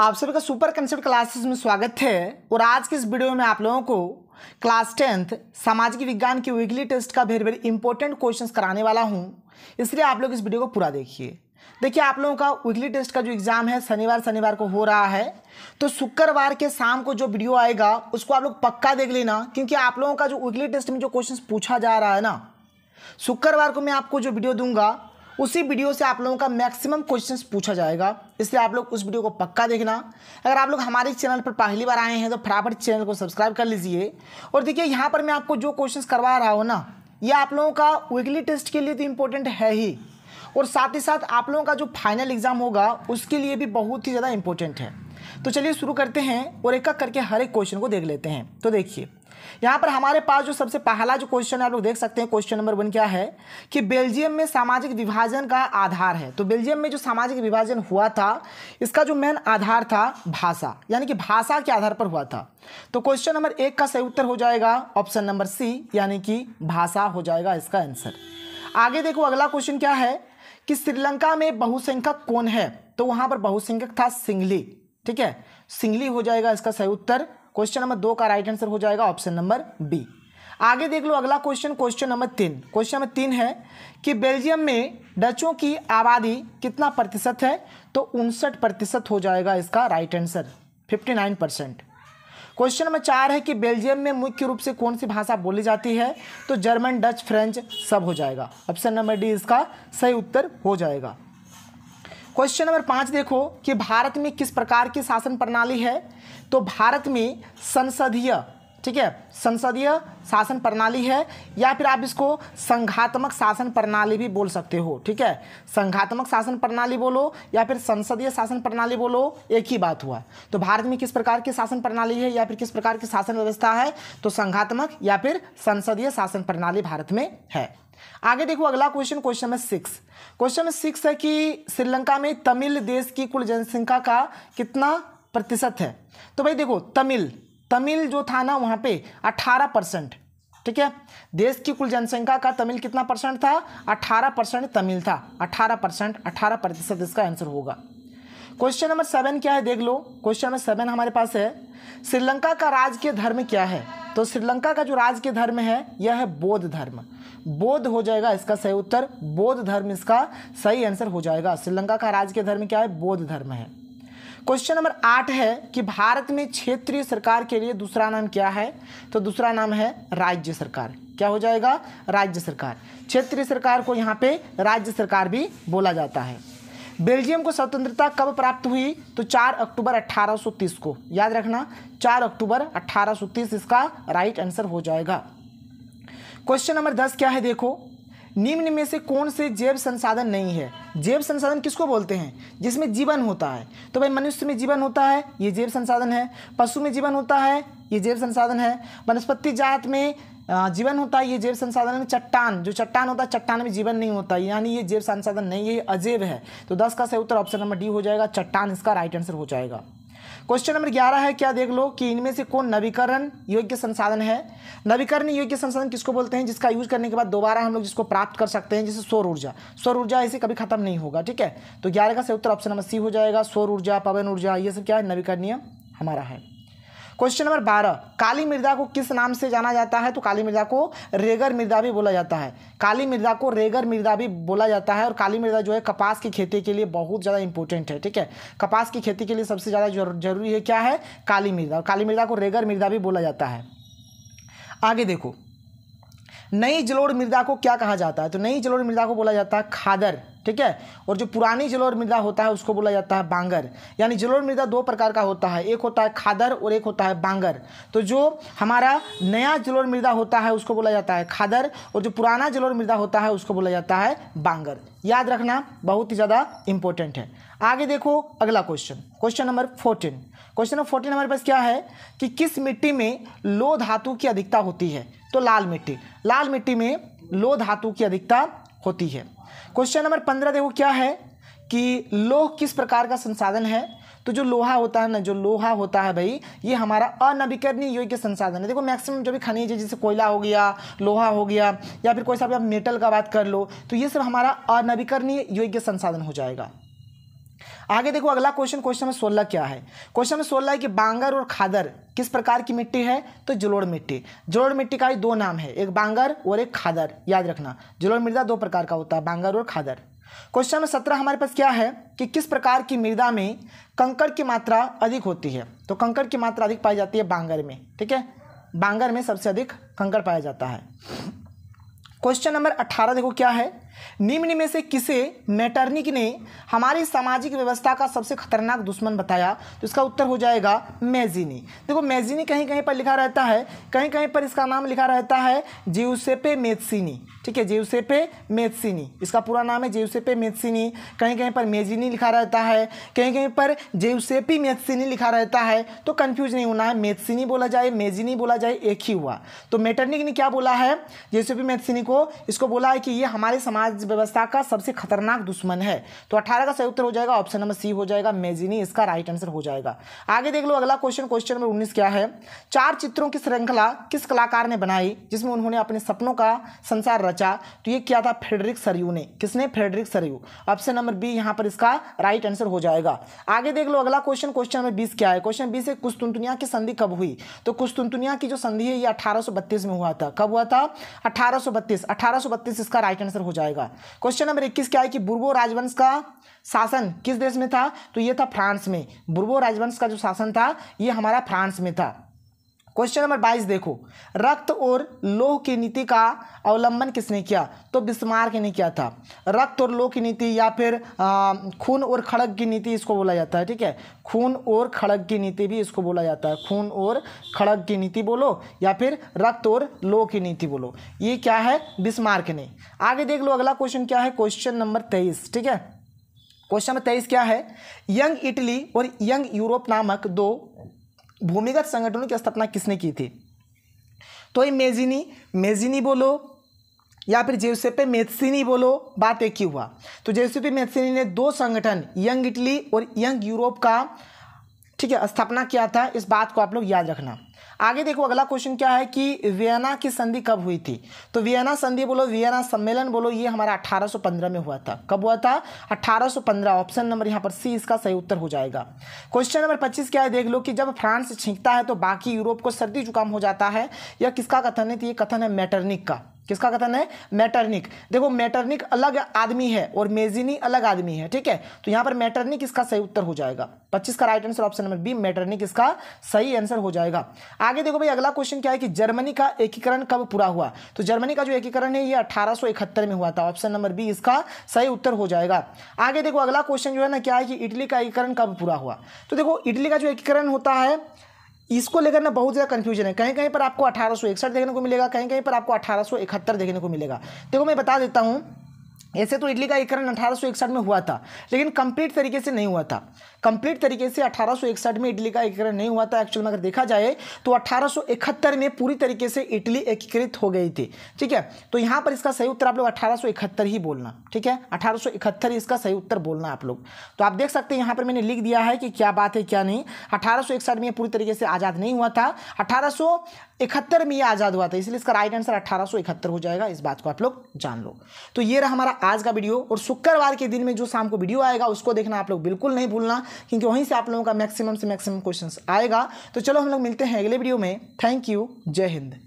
आप सभी का सुपर कंसेप्ट क्लासेस में स्वागत है और आज के इस वीडियो में आप लोगों को क्लास टेंथ सामाजिक विज्ञान के वीकली टेस्ट का वेरी वेरी इंपॉर्टेंट क्वेश्चन कराने वाला हूं इसलिए आप लोग इस वीडियो को पूरा देखिए देखिए आप लोगों का वीकली टेस्ट का जो एग्ज़ाम है शनिवार शनिवार को हो रहा है तो शुक्रवार के शाम को जो वीडियो आएगा उसको आप लोग पक्का देख लेना क्योंकि आप लोगों का जो वीकली टेस्ट में जो क्वेश्चन पूछा जा रहा है ना शुक्रवार को मैं आपको जो वीडियो दूंगा उसी वीडियो से आप लोगों का मैक्सिमम क्वेश्चन पूछा जाएगा इसलिए आप लोग उस वीडियो को पक्का देखना अगर आप लोग हमारे चैनल पर पहली बार आए हैं तो फटाफट चैनल को सब्सक्राइब कर लीजिए और देखिए यहाँ पर मैं आपको जो क्वेश्चन करवा रहा हूँ ना ये आप लोगों का वीकली टेस्ट के लिए तो इम्पोर्टेंट है ही और साथ ही साथ आप लोगों का जो फाइनल एग्ज़ाम होगा उसके लिए भी बहुत ही ज़्यादा इम्पोर्टेंट है तो चलिए शुरू करते हैं और एक एक करके हर एक क्वेश्चन को देख लेते हैं तो देखिए यहाँ पर हमारे पास जो सबसे पहला जो क्वेश्चन है आप लोग देख सकते हैं क्वेश्चन नंबर वन क्या है कि बेल्जियम में सामाजिक विभाजन का आधार है तो बेल्जियम में जो सामाजिक विभाजन हुआ था इसका जो मेन आधार था भाषा यानी कि भाषा के आधार पर हुआ था तो क्वेश्चन नंबर एक का सही उत्तर हो जाएगा ऑप्शन नंबर सी यानी कि भाषा हो जाएगा इसका आंसर आगे देखो अगला क्वेश्चन क्या है कि श्रीलंका में बहुसंख्यक कौन है तो वहां पर बहुसंख्यक था सिंगली ठीक है सिंगली हो जाएगा इसका सही उत्तर क्वेश्चन नंबर दो का राइट आंसर हो जाएगा ऑप्शन नंबर बी आगे देख लो अगला क्वेश्चन क्वेश्चन नंबर तीन क्वेश्चन नंबर तीन है कि बेल्जियम में डचों की आबादी कितना प्रतिशत है तो उनसठ प्रतिशत हो जाएगा इसका right answer fifty nine percent question number चार है कि बेल्जियम में मुख्य रूप से कौन सी भाषा बोली जाती है तो जर्मन डच फ्रेंच सब हो जाएगा ऑप्शन नंबर डी इसका सही उत्तर हो जाएगा क्वेश्चन नंबर पाँच देखो कि भारत में किस प्रकार की शासन प्रणाली है तो भारत में संसदीय ठीक है संसदीय शासन प्रणाली है या फिर आप इसको संघात्मक शासन प्रणाली भी बोल सकते हो ठीक है संघात्मक शासन प्रणाली बोलो या फिर संसदीय शासन प्रणाली बोलो एक ही बात हुआ तो भारत में किस प्रकार की शासन प्रणाली है या फिर किस प्रकार की शासन व्यवस्था है तो संघात्मक या फिर संसदीय शासन प्रणाली भारत में है आगे देखो अगला question question number six question number six है कि श्रीलंका में तमिल देश की कुल जनसंख्या का कितना प्रतिशत है तो भाई देखो तमिल तमिल जो था ना वहाँ पे 18 परसेंट ठीक है देश की कुल जनसंख्या का तमिल कितना परसेंट था 18 परसेंट तमिल था 18 परसेंट अठारह प्रतिशत इसका आंसर होगा क्वेश्चन नंबर सेवन क्या है देख लो क्वेश्चन नंबर सेवन हमारे पास है श्रीलंका का राजकीय धर्म क्या है तो श्रीलंका का जो राजकीय धर्म है यह है बौद्ध धर्म बोध हो जाएगा इसका सही उत्तर बौद्ध धर्म इसका सही आंसर हो जाएगा श्रीलंका का राजकीय धर्म क्या है बौद्ध धर्म है क्वेश्चन नंबर आठ है कि भारत में क्षेत्रीय सरकार के लिए दूसरा नाम क्या है तो दूसरा नाम है राज्य सरकार क्या हो जाएगा राज्य सरकार क्षेत्रीय सरकार को यहाँ पे राज्य सरकार भी बोला जाता है बेल्जियम को स्वतंत्रता कब प्राप्त हुई तो 4 अक्टूबर 1830 को याद रखना 4 अक्टूबर 1830 इसका राइट आंसर हो जाएगा क्वेश्चन नंबर 10 क्या है देखो निम्न में से कौन से जैव संसाधन नहीं है जैव संसाधन किसको बोलते हैं जिसमें जीवन होता है तो भाई मनुष्य में जीवन होता है ये जैव संसाधन है पशु में जीवन होता है ये जैव संसाधन है वनस्पति जात में जीवन होता है ये जैव संसाधन में चट्टान जो चट्टान होता है चट्टान में जीवन नहीं होता यानी ये जैव संसाधन नहीं ये अजैव है तो दस का सही उत्तर ऑप्शन नंबर डी हो जाएगा चट्टान इसका राइट आंसर हो जाएगा क्वेश्चन नंबर ग्यारह है क्या देख लो कि इनमें से कौन नवीकरण योग्य संसाधन है नवीकरण योग्य संसाधन किसको बोलते हैं जिसका यूज करने के बाद दोबारा हम लोग जिसको प्राप्त कर सकते हैं जैसे सौर ऊर्जा सौर ऊर्जा ऐसे कभी खत्म नहीं होगा ठीक है तो ग्यारह का से उत्तर ऑप्शन नंबर सी हो जाएगा सौर ऊर्जा पवन ऊर्जा ये सब क्या है नवीकरणीय हमारा है क्वेश्चन नंबर बारह काली मृदा को किस नाम से जाना जाता है तो काली मृदा को रेगर मृदा भी बोला जाता है काली मृदा को रेगर मृदा भी बोला जाता है और काली मृदा जो है कपास की खेती के लिए बहुत ज़्यादा इंपॉर्टेंट है ठीक है कपास की खेती के लिए सबसे ज़्यादा जरूरी है क्या है काली मृदा और काली मृदा को रेगर मृदा भी बोला जाता है आगे देखो नई जलोर मृदा को क्या कहा जाता है तो नई जलोर मृदा को बोला जाता है खादर ठीक है और जो पुरानी जलोर मृदा होता है उसको बोला जाता है बांगर यानी जलोर मृदा दो प्रकार का होता है एक होता है खादर और एक होता है बांगर तो जो हमारा नया जलोर मृदा होता है उसको बोला जाता है खादर और जो पुराना जलोर मृदा होता है उसको बोला जाता है बांगर याद रखना बहुत ही ज़्यादा इंपॉर्टेंट है आगे देखो अगला question question number fourteen question number fourteen हमारे पास क्या है कि किस मिट्टी में लो धातु की अधिकता होती है तो लाल मिट्टी लाल मिट्टी में लोह धातु की अधिकता होती है क्वेश्चन नंबर पंद्रह देखो क्या है कि लोह किस प्रकार का संसाधन है तो जो लोहा होता है ना जो लोहा होता है भाई ये हमारा अनवीकरणीय योग्य संसाधन है देखो मैक्सिमम जो भी खनिज है जैसे कोयला हो गया लोहा हो गया या फिर कोई सा भी आप मेटल का बात कर लो तो ये सब हमारा अनवीकरणीय योग्य संसाधन हो जाएगा आगे देखो अगला क्वेश्चन क्वेश्चन नंबर सोलह क्या है क्वेश्चन नंबर सोलह है कि बांगर और खादर किस प्रकार की मिट्टी है तो जलोड़ मिट्टी जलोड़ मिट्टी का दो नाम है एक बांगर और एक खादर याद रखना जलोड़ मृदा दो प्रकार का होता है बांगर और खादर क्वेश्चन नंबर सत्रह हमारे पास क्या है कि किस प्रकार की मृदा में कंकड़ की मात्रा अधिक होती है तो कंकड़ की मात्रा अधिक पाई जाती है बांगर में ठीक है बांगर में सबसे अधिक कंकड़ पाया जाता है क्वेश्चन नंबर अट्ठारह देखो क्या है निम्न में से किसे मैटर्निक ने हमारी सामाजिक व्यवस्था का सबसे खतरनाक दुश्मन बताया तो इसका उत्तर हो जाएगा मैजिनी देखो मैजिनी कहीं कहीं पर लिखा रहता है कहीं कहीं पर इसका नाम लिखा रहता है जेउसेपे मेथसिनी ठीक है जेउसेपे मेथसिनी इसका पूरा नाम है जेउसेपे मेथसिनी कहीं कहीं पर मेजिनी लिखा रहता है कहीं कहीं पर जेउसेपी मेथसिनी लिखा रहता है तो कन्फ्यूज नहीं होना है मेथसिनी बोला जाए मेजिनी बोला जाए एक ही हुआ तो मेटर्निक ने क्या बोला है जेउसेपी मेथसिनी को इसको बोला है कि ये हमारे समाज राज्य व्यवस्था का सबसे खतरनाक दुश्मन है तो अठारह का सही उत्तर हो जाएगा ऑप्शन नंबर सी हो जाएगा मेजिनी इसका राइट आंसर हो जाएगा आगे देख लो अगला क्वेश्चन क्वेश्चन नंबर उन्नीस क्या है चार चित्रों की श्रृंखला किस कलाकार ने बनाई जिसमें उन्होंने अपने सपनों का संसार रचा तो ये क्या था फेडरिक सरयू ने किसने Frederick Sorrieu option number B यहाँ पर इसका राइट आंसर हो जाएगा आगे देख लो अगला क्वेश्चन क्वेश्चन नंबर बीस क्या है क्वेश्चन बीस है कुस्तुनतुनिया की संधि कब हुई तो कुस्तुनतुनिया की जो संधि है ये अठारह में हुआ था कब हुआ था अठारह अठारह इसका राइट आंसर हो जाएगा जाएगा क्वेश्चन नंबर इक्कीस क्या है कि बुर्बो राजवंश का शासन किस देश में था तो ये था फ्रांस में बुर्बो राजवंश का जो शासन था ये हमारा फ्रांस में था क्वेश्चन नंबर बाईस देखो रक्त और लोह की नीति का अवलंबन किसने किया तो बिस्मार्क ने किया था रक्त और लोह की नीति या फिर खून और खड़ग की नीति इसको बोला जाता है ठीक है खून और खड़ग की नीति भी इसको बोला जाता है खून और खड़ग की नीति बोलो या फिर रक्त और लोह की नीति बोलो ये क्या है बिस्मार्क ने आगे देख लो अगला क्वेश्चन क्या है क्वेश्चन नंबर तेईस ठीक है क्वेश्चन नंबर तेईस क्या है यंग इटली और यंग यूरोप नामक दो भूमिगत संगठनों की स्थापना किसने की थी तो ये मेजिनी मेजिनी बोलो या फिर जेवसेपे मेथसिनी बोलो बात एक ही हुआ तो जेवसेपे मेथसिनी ने दो संगठन यंग इटली और यंग यूरोप का ठीक है स्थापना किया था इस बात को आप लोग याद रखना आगे देखो अगला क्वेश्चन क्या है कि वियना की संधि कब हुई थी तो वियना संधि बोलो वियना सम्मेलन बोलो ये हमारा 1815 में हुआ था कब हुआ था 1815 ऑप्शन नंबर यहाँ पर सी इसका सही उत्तर हो जाएगा क्वेश्चन नंबर 25 क्या है देख लो कि जब फ्रांस छींकता है तो बाकी यूरोप को सर्दी जुकाम हो जाता है यह किसका कथन है तो ये कथन है मैटरनिक का किसका कथन है मैटरनिक देखो मैटरनिक अलग आदमी है और मेजिनी अलग आदमी है ठीक है तो यहां पर मैटरनिक इसका सही उत्तर हो जाएगा 25 का right answer option number B Metternich इसका सही आंसर हो जाएगा आगे देखो भाई अगला क्वेश्चन क्या है कि जर्मनी का एकीकरण कब पूरा हुआ तो जर्मनी का जो एकीकरण है ये अठारह में हुआ था ऑप्शन नंबर बी इसका सही उत्तर हो जाएगा आगे देखो अगला क्वेश्चन जो है ना क्या है कि इटली का एकीकरण कब पूरा हुआ तो देखो इटली का जो एकीकरण होता है इसको लेकर ना बहुत ज़्यादा कंफ्यूजन है कहीं कहीं पर आपको अठारह देखने को मिलेगा कहीं कहीं पर आपको अठारह देखने को मिलेगा देखो मैं बता देता हूँ ऐसे तो इटली का एकरण अठारह में हुआ था लेकिन कंप्लीट तरीके से नहीं हुआ था कंप्लीट तरीके से अठारह में इटली का एकीकरण नहीं हुआ था एक्चुअल में अगर देखा जाए तो 1871 में पूरी तरीके से इटली एकीकृत हो गई थी ठीक है तो यहाँ पर इसका सही उत्तर आप लोग 1871 ही बोलना ठीक है इकहत्तर इसका सही उत्तर बोलना आप लोग तो आप देख सकते हैं यहाँ पर मैंने लिख दिया है कि क्या बात है क्या नहीं अठारह में पूरी तरीके से आज़ाद नहीं हुआ था अठारह में ये आज़ाद हुआ था इसलिए इसका राइट आंसर अठारह हो जाएगा इस बात को आप लोग जान लो तो ये रहा हमारा आज का वीडियो और शुक्रवार के दिन में जो शाम को वीडियो आएगा उसको देखना आप लोग बिल्कुल नहीं भूलना क्योंकि वहीं से आप लोगों का मैक्सिमम से मैक्सिमम क्वेश्चन आएगा तो चलो हम लोग मिलते हैं अगले वीडियो में थैंक यू जय हिंद